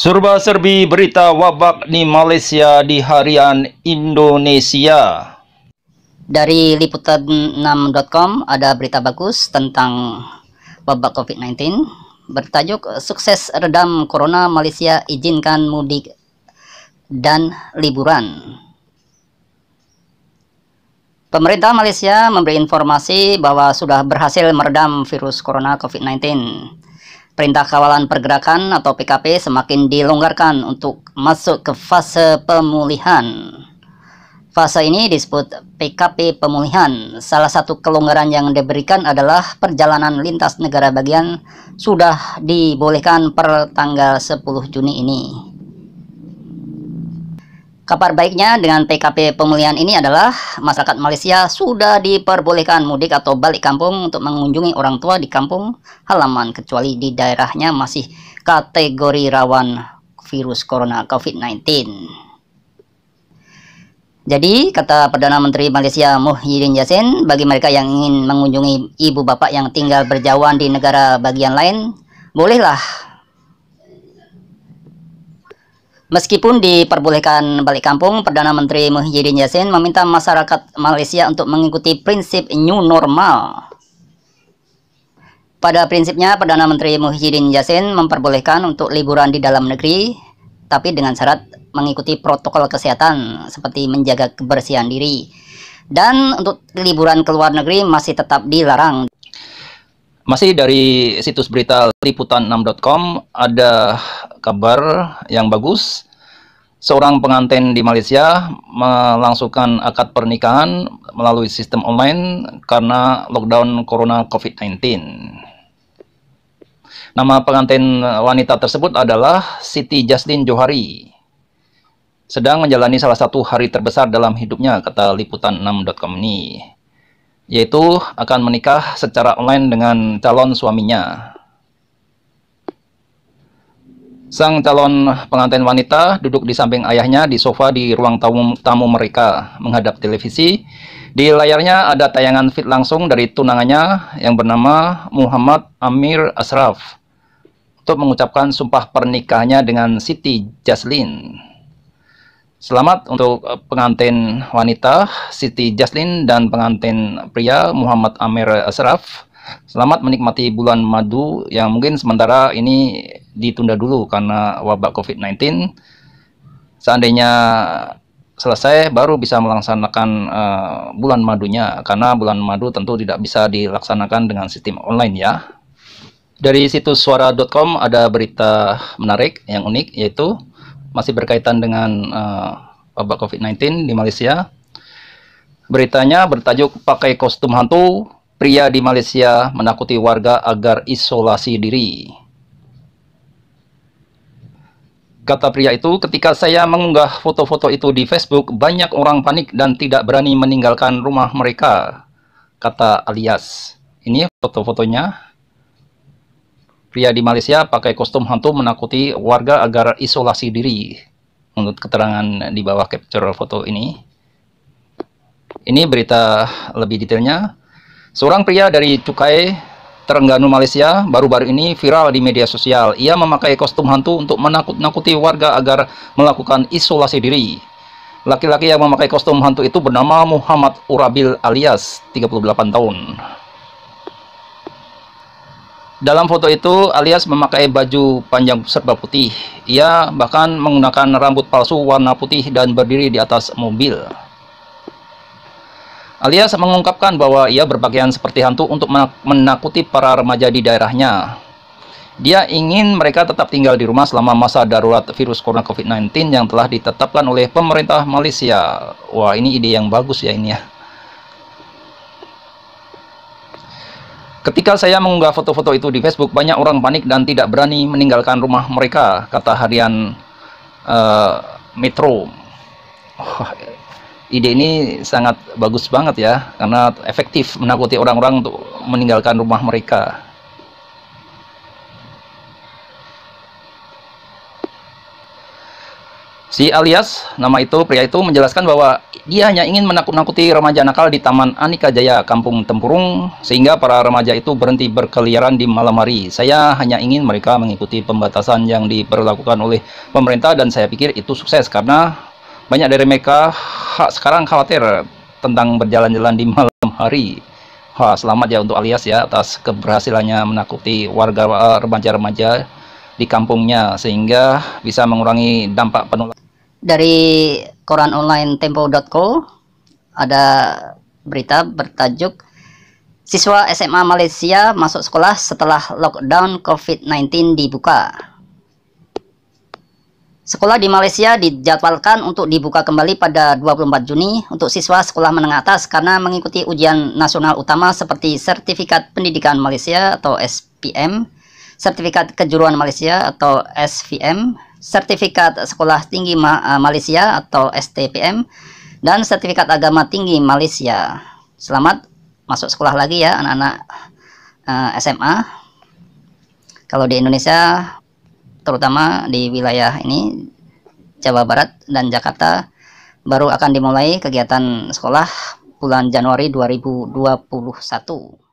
Surba serbi berita wabak di Malaysia di harian Indonesia. Dari liputan6.com ada berita bagus tentang wabak COVID-19 bertajuk sukses redam corona Malaysia izinkan mudik dan liburan. Pemerintah Malaysia memberi informasi bahwa sudah berhasil meredam virus corona COVID-19. Perintah Kawalan Pergerakan atau PKP semakin dilonggarkan untuk masuk ke fase pemulihan. Fase ini disebut PKP pemulihan. Salah satu kelonggaran yang diberikan adalah perjalanan lintas negara bagian sudah dibolehkan per tanggal 10 Juni ini. Kabar baiknya dengan PKP pemulihan ini adalah masyarakat Malaysia sudah diperbolehkan mudik atau balik kampung untuk mengunjungi orang tua di kampung halaman kecuali di daerahnya masih kategori rawan virus corona COVID-19. Jadi, kata Perdana Menteri Malaysia Muhyiddin Yassin, bagi mereka yang ingin mengunjungi ibu bapak yang tinggal berjauhan di negara bagian lain, bolehlah Meskipun diperbolehkan balik kampung, Perdana Menteri Muhyiddin Yassin meminta masyarakat Malaysia untuk mengikuti prinsip new normal. Pada prinsipnya, Perdana Menteri Muhyiddin Yassin memperbolehkan untuk liburan di dalam negeri, tapi dengan syarat mengikuti protokol kesehatan seperti menjaga kebersihan diri. Dan untuk liburan ke luar negeri masih tetap dilarang masih dari situs berita liputan6.com ada kabar yang bagus. Seorang pengantin di Malaysia melangsungkan akad pernikahan melalui sistem online karena lockdown corona COVID-19. Nama pengantin wanita tersebut adalah Siti Justin Johari. Sedang menjalani salah satu hari terbesar dalam hidupnya, kata liputan6.com ini yaitu akan menikah secara online dengan calon suaminya. Sang calon pengantin wanita duduk di samping ayahnya di sofa di ruang tamu, tamu mereka menghadap televisi. Di layarnya ada tayangan fit langsung dari tunangannya yang bernama Muhammad Amir Asraf untuk mengucapkan sumpah pernikahannya dengan Siti Jaslin. Selamat untuk eh, pengantin wanita Siti Jaslin dan pengantin pria Muhammad Amir eh, Asraf. Selamat menikmati bulan madu yang mungkin sementara ini ditunda dulu karena wabak COVID-19. Seandainya selesai baru bisa melaksanakan uh, bulan madunya karena bulan madu tentu tidak bisa dilaksanakan dengan sistem online ya. Dari situs suara.com ada berita menarik yang unik yaitu masih berkaitan dengan uh, eh, wabak COVID-19 di Malaysia. Beritanya bertajuk pakai kostum hantu, pria di Malaysia menakuti warga agar isolasi diri. Kata pria itu, ketika saya mengunggah foto-foto itu di Facebook, banyak orang panik dan tidak berani meninggalkan rumah mereka, kata alias. Ini foto-fotonya. Pria di Malaysia pakai kostum hantu menakuti warga agar isolasi diri. Menurut keterangan di bawah capture foto ini. Ini berita lebih detailnya. Seorang pria dari Cukai, Terengganu, Malaysia, baru-baru ini viral di media sosial. Ia memakai kostum hantu untuk menakut-nakuti warga agar melakukan isolasi diri. Laki-laki yang memakai kostum hantu itu bernama Muhammad Urabil alias 38 tahun. Dalam foto itu, Alias memakai baju panjang serba putih. Ia bahkan menggunakan rambut palsu warna putih dan berdiri di atas mobil. Alias mengungkapkan bahwa ia berpakaian seperti hantu untuk menakuti para remaja di daerahnya. Dia ingin mereka tetap tinggal di rumah selama masa darurat virus corona COVID-19 yang telah ditetapkan oleh pemerintah Malaysia. Wah, ini ide yang bagus ya ini ya. Ketika saya mengunggah foto-foto itu di Facebook, banyak orang panik dan tidak berani meninggalkan rumah mereka, kata harian uh, Metro. Oh, ide ini sangat bagus banget ya, karena efektif menakuti orang-orang untuk meninggalkan rumah mereka. Si alias, nama itu, pria itu menjelaskan bahwa dia hanya ingin menakut-nakuti remaja nakal di Taman Anika Jaya, Kampung Tempurung, sehingga para remaja itu berhenti berkeliaran di malam hari. Saya hanya ingin mereka mengikuti pembatasan yang diperlakukan oleh pemerintah dan saya pikir itu sukses karena banyak dari mereka sekarang khawatir tentang berjalan-jalan di malam hari. Ha, selamat ya untuk alias ya atas keberhasilannya menakuti warga eh, remaja-remaja di kampungnya sehingga bisa mengurangi dampak penularan. Dari koran online tempo.co ada berita bertajuk Siswa SMA Malaysia masuk sekolah setelah lockdown COVID-19 dibuka. Sekolah di Malaysia dijadwalkan untuk dibuka kembali pada 24 Juni untuk siswa sekolah menengah atas karena mengikuti ujian nasional utama seperti Sertifikat Pendidikan Malaysia atau SPM, Sertifikat Kejuruan Malaysia atau SVM, sertifikat sekolah tinggi Ma eh, Malaysia atau STPM dan sertifikat agama tinggi Malaysia. Selamat masuk sekolah lagi ya anak-anak uh, eh, SMA. Kalau di Indonesia terutama di wilayah ini Jawa Barat dan Jakarta baru akan dimulai kegiatan sekolah bulan Januari 2021.